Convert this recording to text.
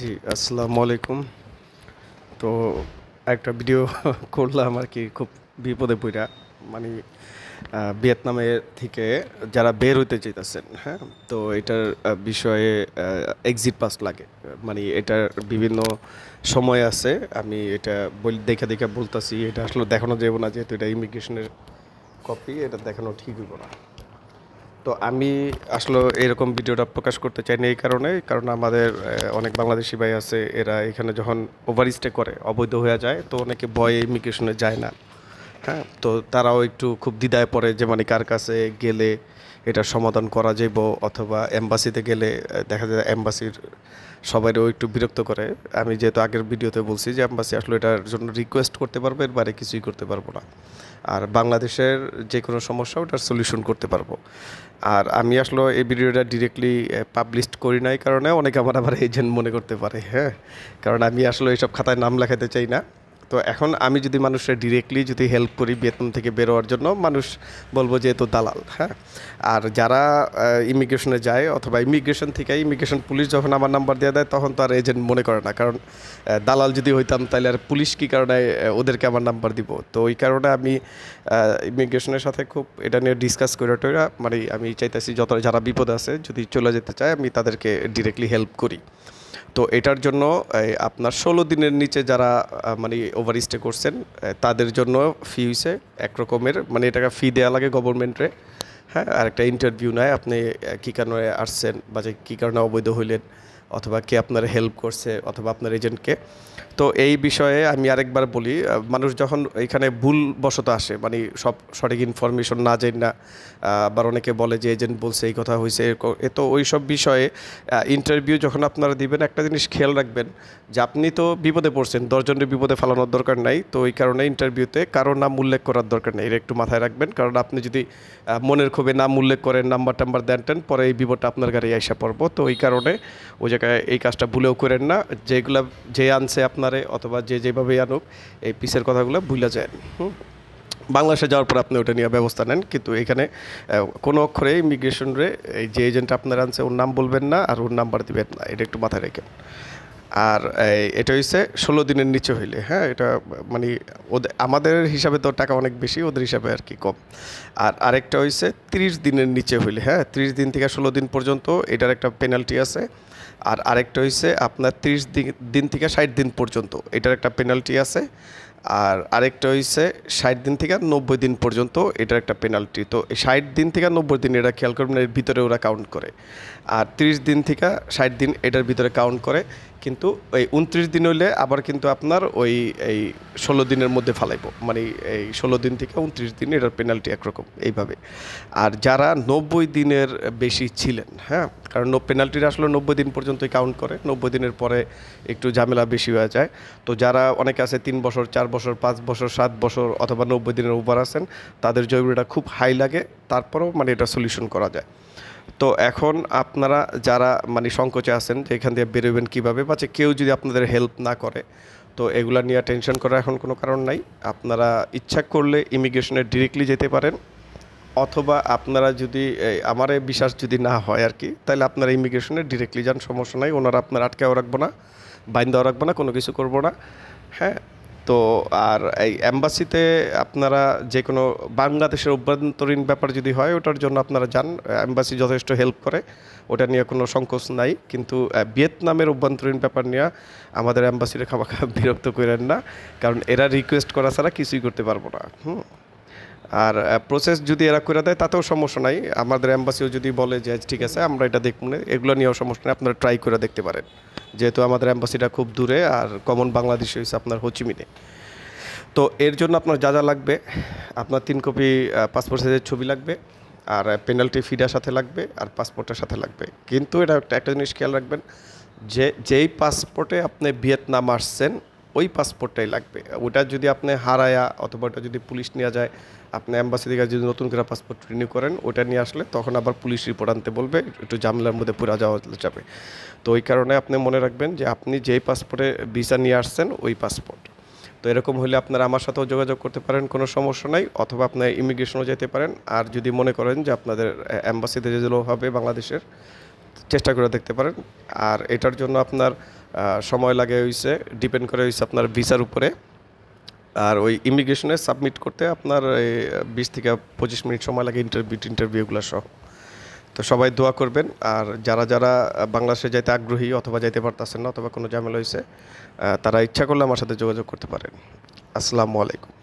জি আসসালামু আলাইকুম তো একটা ভিডিও করলাম আর কি খুব বিপদে পড়া মানে ভিয়েতনামে থেকে যারা বের হইতে চাইতেছেন হ্যাঁ তো এটার বিষয়ে এক্সিট পাস লাগে মানে এটার বিভিন্ন সময় আছে আমি এটা দেখে দেখে বলতেছি এটা আসলে দেখানো যাবে না যেহেতু এটা ইমিগ্রেশনের কপি এটা দেখানো ঠিক হইব না তো আমি আসলে এরকম ভিডিওটা প্রকাশ করতে চাই না এই কারণে কারণ আমাদের অনেক বাংলাদেশি ভাই আছে এরা এখানে যখন ওভারস্টে করে অবৈধ হয়ে যায় তো অনেকে ভয়ে ইমিগ্রেশনে যায় না হ্যাঁ তো তারাও একটু খুব দ্বিধায় পড়ে যে মানে কার কাছে গেলে এটা সমাধান করা যাব অথবা এম্বাসিতে গেলে দেখা যায় এম্বাসির সবাইও একটু বিরক্ত করে আমি যেহেতু আগের ভিডিওতে বলছি যে এম্বাসি আসলে এটার জন্য রিকোয়েস্ট করতে পারবো এর বাইরে কিছুই করতে পারবো না আর বাংলাদেশের যে কোনো সমস্যা ওটার সলিউশন করতে পারবো আর আমি আসলে এই ভিডিওটা ডিরেক্টলি পাবলিশ করি নাই কারণে অনেকে আমার আবার এজেন্ট মনে করতে পারে হ্যাঁ কারণ আমি আসলে এইসব খাতায় নাম লেখাতে চাই না তো এখন আমি যদি মানুষের ডিরেক্টলি যদি হেল্প করি বেতন থেকে বেরোয়ার জন্য মানুষ বলবো যে তো দালাল হ্যাঁ আর যারা ইমিগ্রেশনে যায় অথবা ইমিগ্রেশন থেকে ইমিগ্রেশন পুলিশ যখন আমার নাম্বার দিয়ে দেয় তখন তো আর এজেন্ট মনে করে না কারণ দালাল যদি হইতাম তাহলে আর পুলিশ কী কারণে ওদেরকে আমার নাম্বার দিব তো ওই কারণে আমি ইমিগ্রেশনের সাথে খুব এটা নিয়ে ডিসকাস করে টোরা মানে আমি চাইতেছি যত যারা বিপদ আছে যদি চলে যেতে চায় আমি তাদেরকে ডিরেক্টলি হেল্প করি তো এটার জন্য আপনার ষোলো দিনের নিচে যারা মানে ওভার স্টে করছেন তাদের জন্য ফি হয়েছে একরকমের মানে এটাকে ফি দেওয়া লাগে গভর্নমেন্টে হ্যাঁ আর একটা ইন্টারভিউ নেয় আপনি কী কারণে আসছেন বা যে কী কারণে অবৈধ হইলেন অথবা কে আপনার হেল্প করছে অথবা আপনার এজেন্টকে তো এই বিষয়ে আমি আরেকবার বলি মানুষ যখন এখানে ভুলবশত আসে মানে সব সঠিক ইনফরমেশন না যায় না আবার অনেকে বলে যে এজেন্ট বলছে এই কথা হয়েছে এ তো ওই সব বিষয়ে ইন্টারভিউ যখন আপনারা দিবেন একটা জিনিস খেয়াল রাখবেন যে আপনি তো বিপদে পড়ছেন দশজনের বিপদে ফালানোর দরকার নাই তো ওই কারণে ইন্টারভিউতে কারো নাম উল্লেখ করার দরকার নেই এটা একটু মাথায় রাখবেন কারণ আপনি যদি মনের ক্ষোভে নাম উল্লেখ করেন নাম্বার টাম্বার দেন টেন পরে এই বিপদটা আপনার গাড়ি আসা পড়বো তো ওই কারণে ওই যে জায়গায় এই কাজটা ভুলেও করেন না যেগুলা যে আনছে আপনারে অথবা যে যেভাবেই আনুক এই পিসের কথাগুলো ভুলে যায় হুম বাংলাদেশে যাওয়ার পর আপনি ওটা নিয়ে ব্যবস্থা নেন কিন্তু এখানে কোনো অক্ষরে রে এই যে এজেন্ট আপনার আনছে ওর নাম বলবেন না আর ওর নাম্বার দিবেন না এটা একটু মাথায় রেখেন আর এটা হচ্ছে ষোলো দিনের নিচে হইলে হ্যাঁ এটা মানে ওদের আমাদের হিসাবে তো টাকা অনেক বেশি ওদের হিসাবে আর কি কম আর আরেকটা হয়েছে তিরিশ দিনের নিচে হইলে হ্যাঁ তিরিশ দিন থেকে ষোলো দিন পর্যন্ত এটার একটা পেনাল্টি আছে আর আরেকটা হয়েছে আপনার তিরিশ দিন থেকে ষাট দিন পর্যন্ত এটার একটা পেনাল্টি আছে আর আরেকটা হয়েছে ষাট দিন থেকে নব্বই দিন পর্যন্ত এটার একটা পেনাল্টি তো ষাট দিন থেকে নব্বই দিন এটা খেয়াল করবেন এর ভিতরে ওরা কাউন্ট করে আর ত্রিশ দিন থেকে ষাট দিন এটার ভিতরে কাউন্ট করে কিন্তু ওই উনত্রিশ দিন হইলে আবার কিন্তু আপনার ওই এই ষোলো দিনের মধ্যে ফালাইব মানে এই ষোলো দিন থেকে উনত্রিশ দিন এটার পেনাল্টি একরকম এইভাবে আর যারা নব্বই দিনের বেশি ছিলেন হ্যাঁ কারণ পেনাল্টিটা আসলে নব্বই দিন পর্যন্তই কাউন্ট করে নব্বই দিনের পরে একটু ঝামেলা বেশি হয়ে যায় তো যারা অনেকে আছে তিন বছর চার বছর পাঁচ বছর সাত বছর অথবা নব্বই দিনের উপর আছেন তাদের জৈবটা খুব হাই লাগে তারপরেও মানে এটা সলিউশন করা যায় তো এখন আপনারা যারা মানে সংকোচে আছেন যে এখান দিয়ে বেরোবেন কীভাবে বা কেউ যদি আপনাদের হেল্প না করে তো এগুলা নিয়ে টেনশন করার এখন কোনো কারণ নাই আপনারা ইচ্ছা করলে ইমিগ্রেশনে ডিরেক্টলি যেতে পারেন অথবা আপনারা যদি আমার বিশ্বাস যদি না হয় আর কি তাহলে আপনারা ইমিগ্রেশনে ডিরেক্টলি যান সমস্যা নাই ওনারা আপনার আটকেও রাখবো না বাইন্দাও রাখবো না কোনো কিছু করবো না হ্যাঁ তো আর এই অ্যাম্বাসিতে আপনারা যে কোনো বাংলাদেশের অভ্যন্তরীণ ব্যাপার যদি হয় ওটার জন্য আপনারা যান অ্যাম্বাসি যথেষ্ট হেল্প করে ওটা নিয়ে কোনো সংকোচ নাই কিন্তু ভিয়েতনামের অভ্যন্তরীণ ব্যাপার নিয়ে আমাদের অ্যাম্বাসিরে খাবার খাওয়া বিরক্ত করেন না কারণ এরা রিকোয়েস্ট করা ছাড়া কিছুই করতে পারবো না হুম আর প্রসেস যদি এরা করে দেয় তাতেও সমস্যা নাই আমাদের অ্যাম্বাসিও যদি বলে যে ঠিক আছে আমরা এটা দেখব না এগুলো নিয়েও সমস্যা নেই আপনারা ট্রাই করে দেখতে পারেন যেহেতু আমাদের অ্যাম্বাসিটা খুব দূরে আর কমন বাংলাদেশ হয়েছে আপনার হচিমিনে তো এর জন্য আপনার যা যা লাগবে আপনার তিন কপি পাসপোর্ট সাইজের ছবি লাগবে আর পেনাল্টি ফিডার সাথে লাগবে আর পাসপোর্টের সাথে লাগবে কিন্তু এটা একটা একটা জিনিস খেয়াল রাখবেন যে যেই পাসপোর্টে আপনি ভিয়েতনাম আসছেন ওই পাসপোর্টটাই লাগবে ওটা যদি আপনি হারায়া অথবা ওটা যদি পুলিশ নিয়ে যায় আপনি অ্যাম্বাসি থেকে যদি নতুন করে পাসপোর্ট রিনিউ করেন ওটা নিয়ে আসলে তখন আবার পুলিশ রিপোর্ট আনতে বলবে একটু জামলার মধ্যে পুরা যাওয়া যাবে তো ওই কারণে আপনি মনে রাখবেন যে আপনি যেই পাসপোর্টে ভিসা নিয়ে আসছেন ওই পাসপোর্ট তো এরকম হলে আপনারা আমার সাথেও যোগাযোগ করতে পারেন কোনো সমস্যা নাই অথবা আপনার ইমিগ্রেশনও যেতে পারেন আর যদি মনে করেন যে আপনাদের অ্যাম্বাসিতে যেগুলো হবে বাংলাদেশের চেষ্টা করে দেখতে পারেন আর এটার জন্য আপনার সময় লাগে হয়েছে ডিপেন্ড করে হয়েছে আপনার ভিসার উপরে আর ওই ইমিগ্রেশনে সাবমিট করতে আপনার বিশ থেকে পঁচিশ মিনিট সময় লাগে ইন্টারভিউ ইন্টারভিউগুলো সহ তো সবাই দোয়া করবেন আর যারা যারা বাংলাদেশে যাইতে আগ্রহী অথবা যাইতে পারতেছেন না অথবা কোনো ঝামেলা হয়েছে তারা ইচ্ছা করলে আমার সাথে যোগাযোগ করতে পারেন আসসালামু আলাইকুম